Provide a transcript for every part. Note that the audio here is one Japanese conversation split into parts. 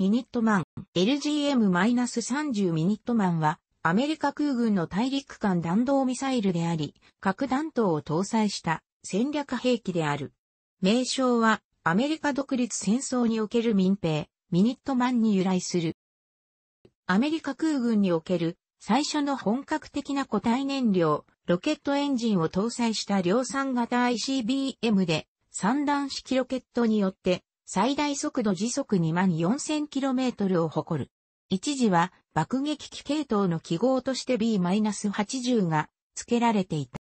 ミニットマン、LGM-30 ミニットマンは、アメリカ空軍の大陸間弾道ミサイルであり、核弾頭を搭載した戦略兵器である。名称は、アメリカ独立戦争における民兵、ミニットマンに由来する。アメリカ空軍における最初の本格的な固体燃料、ロケットエンジンを搭載した量産型 ICBM で、三段式ロケットによって最大速度時速2万 4000km を誇る。一時は爆撃機系統の記号として B-80 が付けられていた。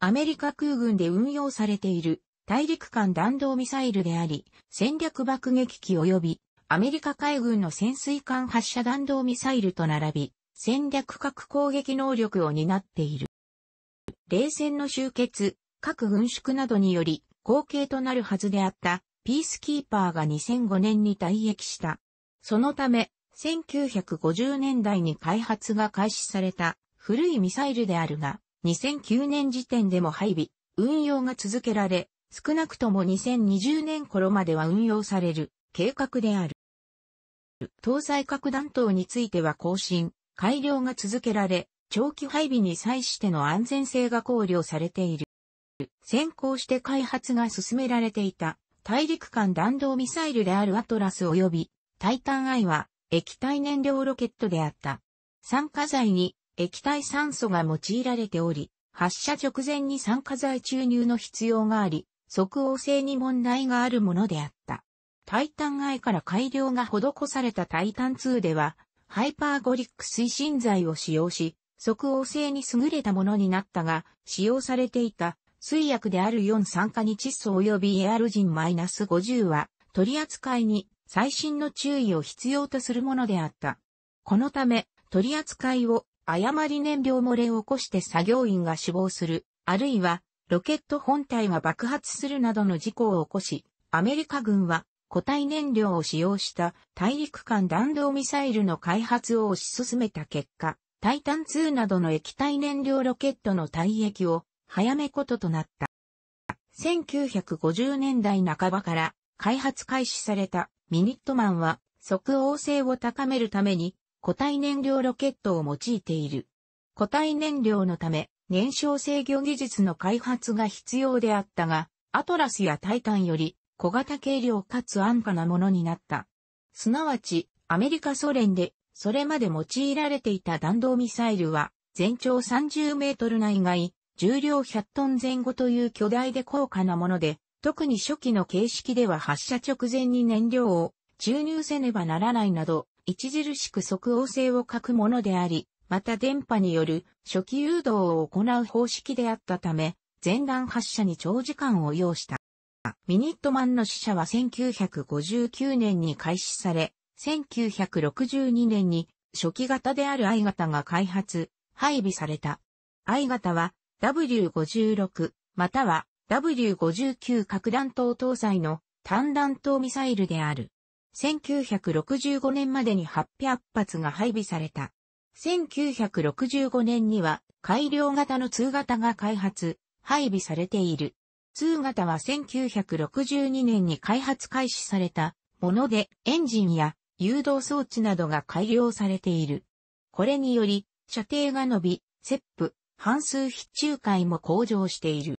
アメリカ空軍で運用されている大陸間弾道ミサイルであり、戦略爆撃機及びアメリカ海軍の潜水艦発射弾道ミサイルと並び、戦略核攻撃能力を担っている。冷戦の終結、核軍縮などにより、後継となるはずであったピースキーパーが2005年に退役した。そのため、1950年代に開発が開始された古いミサイルであるが、2009年時点でも配備、運用が続けられ、少なくとも2020年頃までは運用される計画である。搭載核弾頭については更新、改良が続けられ、長期配備に際しての安全性が考慮されている。先行して開発が進められていた大陸間弾道ミサイルであるアトラス及びタイタン I は液体燃料ロケットであった。酸化剤に液体酸素が用いられており、発射直前に酸化剤注入の必要があり、即応性に問題があるものであった。タイタン I から改良が施されたタイタン2では、ハイパーゴリック推進剤を使用し、即応性に優れたものになったが、使用されていた水薬である4酸化に窒素及びエアルジン -50 は、取り扱いに最新の注意を必要とするものであった。このため、取り扱いを誤り燃料漏れを起こして作業員が死亡する、あるいは、ロケット本体が爆発するなどの事故を起こし、アメリカ軍は固体燃料を使用した大陸間弾道ミサイルの開発を推し進めた結果、タイタン2などの液体燃料ロケットの体液を早めこととなった。1950年代半ばから開発開始されたミニットマンは即応性を高めるために固体燃料ロケットを用いている。固体燃料のため燃焼制御技術の開発が必要であったが、アトラスやタイタンより小型軽量かつ安価なものになった。すなわち、アメリカソ連でそれまで用いられていた弾道ミサイルは全長30メートル内外、重量100トン前後という巨大で高価なもので、特に初期の形式では発射直前に燃料を注入せねばならないなど、著しく即応性を欠くものであり、また電波による初期誘導を行う方式であったため、前段発射に長時間を要した。ミニットマンの試射は1959年に開始され、1962年に初期型である I 型が開発、配備された。I 型は W56 または W59 核弾頭搭載の単弾頭ミサイルである。1965年までに800発が配備された。1965年には改良型の2型が開発、配備されている。2型は1962年に開発開始されたものでエンジンや誘導装置などが改良されている。これにより射程が伸び、セップ、半数必中回も向上している。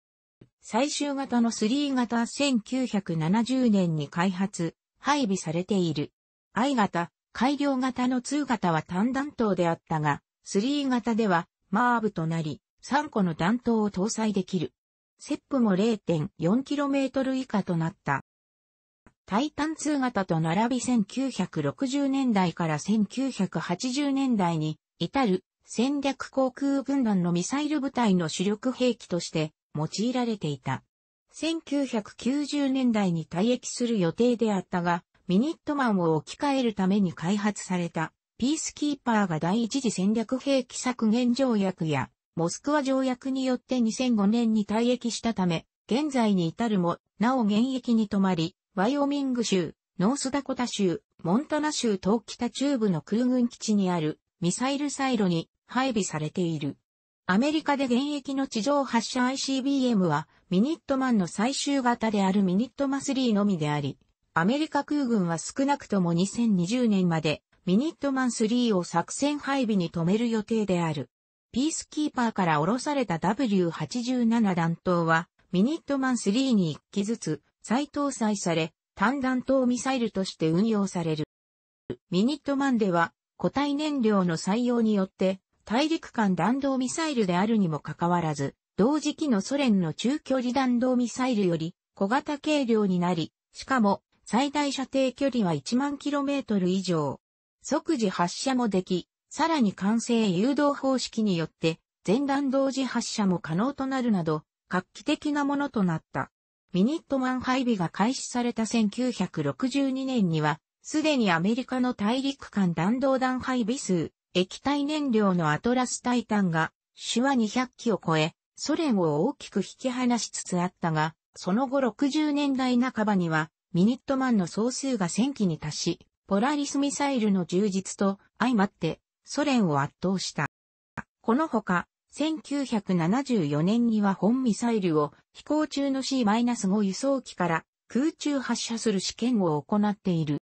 最終型の3型1970年に開発、配備されている。I 型、改良型の2型は単弾頭であったが、3型では、マーブとなり、3個の弾頭を搭載できる。セップも 0.4km 以下となった。タイタン2型と並び1960年代から1980年代に至る戦略航空軍団のミサイル部隊の主力兵器として用いられていた。1990年代に退役する予定であったが、ミニットマンを置き換えるために開発された、ピースキーパーが第一次戦略兵器削減条約や、モスクワ条約によって2005年に退役したため、現在に至るも、なお現役に止まり、ワイオミング州、ノースダコタ州、モンタナ州東北中部の空軍基地にあるミサイルサイロに配備されている。アメリカで現役の地上発射 ICBM はミニットマンの最終型であるミニットマ3のみであり、アメリカ空軍は少なくとも2020年までミニットマン3を作戦配備に止める予定である。ピースキーパーから降ろされた W87 弾頭はミニットマン3に1機ずつ再搭載され、単弾頭ミサイルとして運用される。ミニットマンでは固体燃料の採用によって、大陸間弾道ミサイルであるにもかかわらず、同時期のソ連の中距離弾道ミサイルより小型軽量になり、しかも最大射程距離は1万 km 以上。即時発射もでき、さらに完成誘導方式によって全弾同時発射も可能となるなど、画期的なものとなった。ミニットマン配備が開始された1962年には、すでにアメリカの大陸間弾道弾配備数、液体燃料のアトラスタイタンが、手話200機を超え、ソ連を大きく引き離しつつあったが、その後60年代半ばには、ミニットマンの総数が1000機に達し、ポラリスミサイルの充実と相まって、ソ連を圧倒した。このほか、1974年には本ミサイルを飛行中の C-5 輸送機から空中発射する試験を行っている。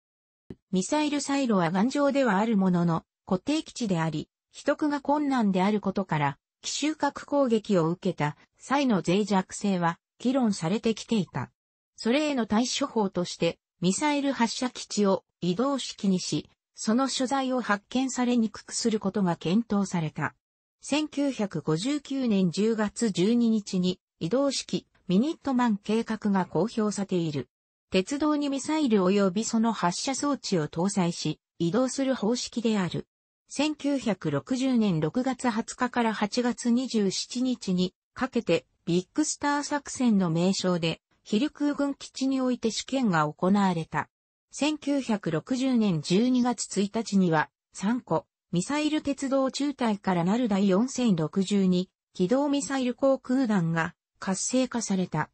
ミサイルサイロは頑丈ではあるものの、固定基地であり、取得が困難であることから、奇襲核攻撃を受けた際の脆弱性は議論されてきていた。それへの対処法として、ミサイル発射基地を移動式にし、その所在を発見されにくくすることが検討された。1959年10月12日に移動式ミニットマン計画が公表されている。鉄道にミサイル及びその発射装置を搭載し、移動する方式である。1960年6月20日から8月27日にかけてビッグスター作戦の名称で飛ル空軍基地において試験が行われた。1960年12月1日には3個ミサイル鉄道中隊からなる第4062機動ミサイル航空団が活性化された。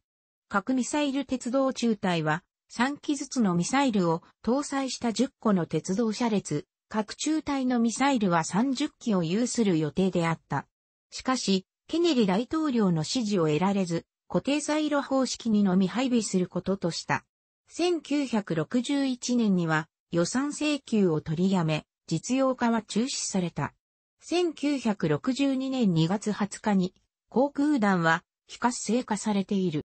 核ミサイル鉄道中隊は3機ずつのミサイルを搭載した10個の鉄道車列、各中隊のミサイルは30機を有する予定であった。しかし、ケネディ大統領の支持を得られず、固定材路方式にのみ配備することとした。1961年には予算請求を取りやめ、実用化は中止された。1962年2月20日に航空団は非活性化されている。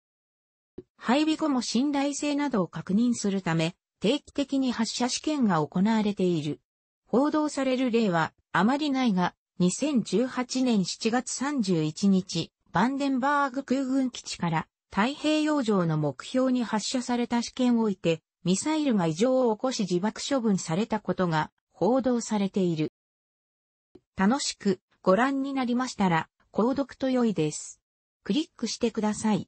配備後も信頼性などを確認するため、定期的に発射試験が行われている。報道される例はあまりないが、2018年7月31日、バンデンバーグ空軍基地から太平洋上の目標に発射された試験を置いて、ミサイルが異常を起こし自爆処分されたことが報道されている。楽しくご覧になりましたら、購読と良いです。クリックしてください。